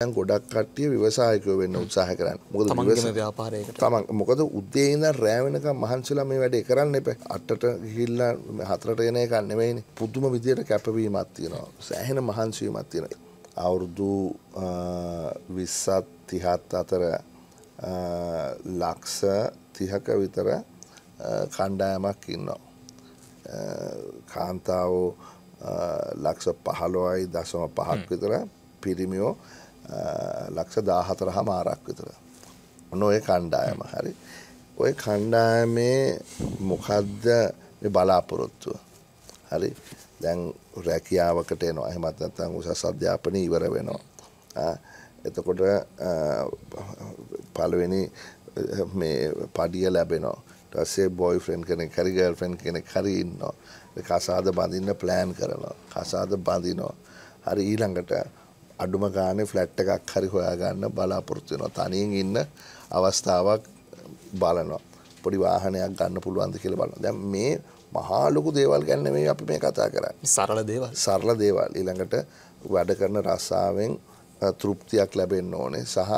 දැන් ගොඩක් කට්ටිය ව්‍යවසායකයෝ වෙන්න උත්සාහ කරන්න. මොකද තමන්ගේම ව්‍යාපාරයකට. තමන් මොකද උදේ ඉඳන් රෑ වෙනකම් මහන්සිලා මේ වැඩේ කරන්න එපා. 8ට ගිහිල්ලා 4ට එන එක නෙවෙයිනේ. පුදුම විදියට කැපවීමක් තියෙනවා. සෑහෙන මහන්සි වීමක් තියෙනවා. අවුරුදු 20ත් 30ත් අතර ලක්ෂ 30ක විතර කණ්ඩායමක් ඉන්නවා. කාන්තාවෝ ලක්ෂ 15යි දශම 5ක් විතර පිරිමියෝ ලක්ෂ දාහතර හා මාරක් විතර. ඔන්න ඔය කණ්ඩායම හරි. ඔය කණ්ඩායමේ මොකද්ද මේ බලාපොරොත්තුව. හරි දැන් රැකියාවකට එනවා එහෙමත් නැත්නම් උසස් අධ්‍යාපනය ඉවර වෙනවා. එතකොට පළවෙනි මේ පඩිය ලැබෙනවා. ඊට පස්සේ බොයිෆ්‍රෙන්ඩ් කෙනෙක් හරි ගර්ල්ෆ්‍රෙන්ඩ් කෙනෙක් හරි ඉන්නවා. කසාද බඳින්න ප්ලෑන් කරනවා. කසාද බඳිනවා. හරි ඊළඟට අඩුම ගානේ ෆ්ලැට් එකක් හරි හොයාගන්න බලාපොරොත්තු වෙනවා. තනියෙන් ඉන්න අවස්ථාවක් බලනවා. පොඩි වාහනයක් ගන්න පුළුවන්ද කියලා බලනවා. දැන් මේ මහා ලොකු දේවල් ගැන නෙමෙයි අපි මේ කතා කරන්නේ. සරල දේවල්. සරල දේවල්. ඊළඟට වැඩ කරන රසාවෙන් තෘප්තියක් ලැබෙන්න ඕනේ සහ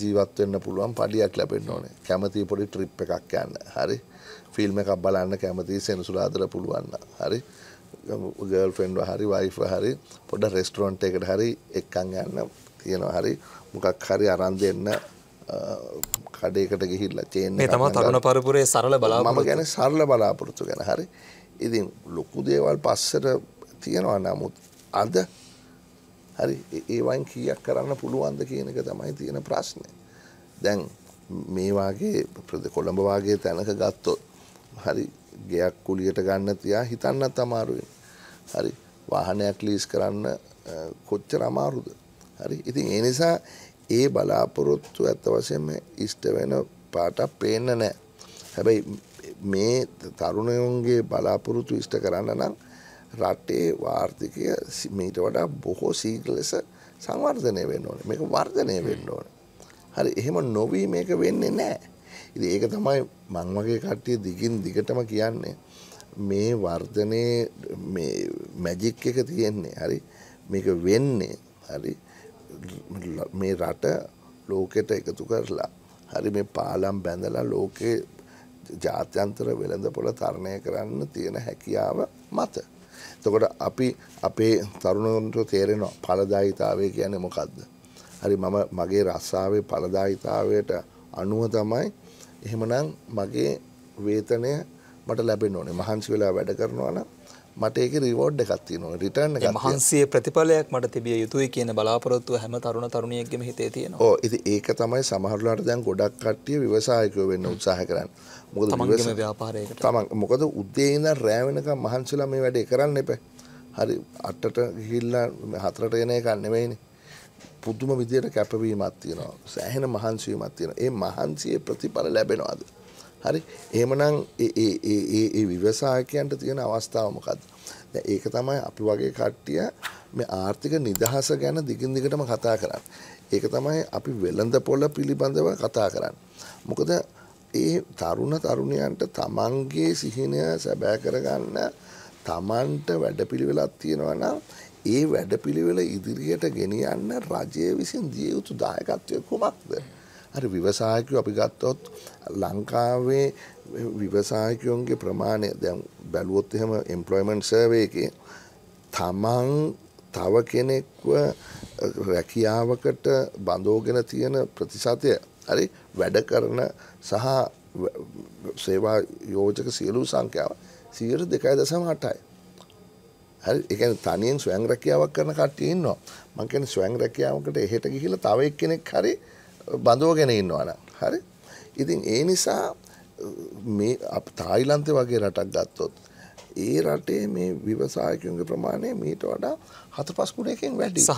ජීවත් වෙන්න පුළුවන් පඩියක් ලැබෙන්න ඕනේ. කැමති පොඩි ට්‍රිප් එකක් යන්න. හරි. ෆිල්ම් එකක් බලන්න කැමති සෙනසුරාදර පුළුවන්. හරි. ගල් ෆෙන්ඩ හරි වයිෆ හරි පොඩ රෙස්ටරොන්ට් එකට හරි එක්කං යන්න තියෙනවා හරි මොකක් හරි අරන් දෙන්න කඩේකට ගිහිල්ල චේන්නේ තම තරුණ පරපුරේ සරල බලා මම ගැන සරල බලාපොරොත්තු ගැන හරි ඉතින් ලොකු දේවල් පස්සට තියෙනවා නමුත් අද හරි ඒවයින් කියක් කරන්න පුළුවන්ද කියන එක තමයි තියෙන ප්‍රශ්නය දැන් මේවාගේ ප්‍රද කොළඹ වගේ තැනක ගත්තොත් හරි ගෙයක් කුලියට ගන්න තියා හිතන්නත් අමාරුවෙන් හරි වාහනයක් ලීස් කරන්න කොච්චර අමාරුද හරි ඉතින් ඒ නිසා ඒ බලාපොරොත්තු ඇත්ත වශයෙන්ම ඉෂ්ට වෙන පාටක් පේන්න නෑ හැබැයි මේ තරුණයුන්ගේ බලාපොරොත්තු ඉෂ්ට කරන්න නම් රටේ වාර්ථිකය මීට වඩා බොහෝ සීග ලෙස සංවර්ධනය වෙන්න ඕන මේක වර්ධනය වෙන්න ඕන හරි එහෙම නොවී මේක වෙන්නේ නෑ ඉති ඒක තමයි මං වගේ කට්ටිය දිගින් දිගටම කියන්නේ මේ වර්ධනය මැජික් එක තියෙන්නේ හරි මේක වෙන්නේ හරි මේ රට ලෝකෙට එකතු කරලා හරි මේ පාලම් බැඳලා ලෝකයේ ජාත්‍යන්තර වෙළඳ පොළ තරණය කරන්න තියෙන හැකියාව මත. තකොට අපි අපේ තරුණන්ට තේරෙනවා පලදායිතාවය කියන මොකක්ද. හරි මම මගේ රස්සාාවේ පලදායිතාවයට අනුව තමයි එහෙමනම් මගේ වේතනය මට ලැබෙන ඕනේ මහන්සි වෙලා වැඩ කරනවා නම් මට ඒක රිවෝඩ් එකක් තියෙනවා රිටර්න් එකක් මහන්සිය ප්‍රතිඵලයක් මට තිබිය යුතුයි කියන බලාපොරොත්තුව හැම තරුණ තරුණියෙක්ගේම හිතේ තියෙනවා ඔව් ඉතින් ඒක තමයි සමහරලාට දැන් ගොඩක් කට්ටිය ව්‍යවසායිකයෝ වෙන්න උත්සාහ කරන්නේ මොකද තමන්ගේම ව්‍යාපාරයකට තමන් මොකද උදේ ඉඳන් රෑ වෙනකම් මහන්සිලා මේ වැඩේ කරන්න එපා හරි අටට ගිහිල්ලා හතරට එන එකක් නෙවෙයිනේ පුදුම විදියට කැපවීමක් තියෙනවා සෑහෙන මහන්සිවීමක් තියෙනවා ඒ මහන්සියේ ප්‍රතිඵල ලැබෙනවාද හරි එහෙමනම් ඒ විවසායකයන්ට තියෙන අවස්ථාව මොකක්ද ඒක තමයි අපි වගේ කට්ටිය මේ ආර්ථික නිදහස ගැන දිගින් දිගටම කතා කරන්න. ඒක තමයි අපි වෙළඳ පොළ පිළිබඳව කතා කරන්න. මොකද ඒ තරුණ තරුණයන්ට තමන්ගේ සිහිනය සැබෑ කරගන්න තමන්ට වැඩපිළිවෙලක් තියෙනවා නම් ඒ වැඩපිළිවෙල ඉදිරියට ගෙනියන්න රජය විසින් දිය යුතු දායකත්වය කුමක්ද. අර විවසායකයෝ අපි ගත්තොත් ලංකාවේ විවසායකයෝන්ගේ ප්‍රමාණය දැන් බැලුවොත් එහෙම එම්ප්ලොයිමන්ට් සර්වේ එකේ තමන් තව කෙනෙක්ව රැකියාවකට බඳෝගෙන තියෙන ප්‍රතිශතය හරි වැඩ කරන සහ සේවා යෝජක සියලු සංඛ්‍යාව සියයට දෙකයි දසම අටයි. හරි එකන තනියෙන් ස්වයං රැකියාවක් කරන කට්ටිය ඉන්නවා මං කියන්නේ ස්වයං රැකියාවකට එහෙට ගිහිල්ලා තව එක්කෙනෙක් හරි බඳෝගෙන ඉන්නවන හරි ඉතින් ඒ නිසා මේ තායිලන්තය වගේ රටක් ගත්තොත් ඒ රටේ මේ විවසායකයුන්ගේ ප්‍රමාණය මීට වඩා හත පස්කුඩයකෙන් වැඩි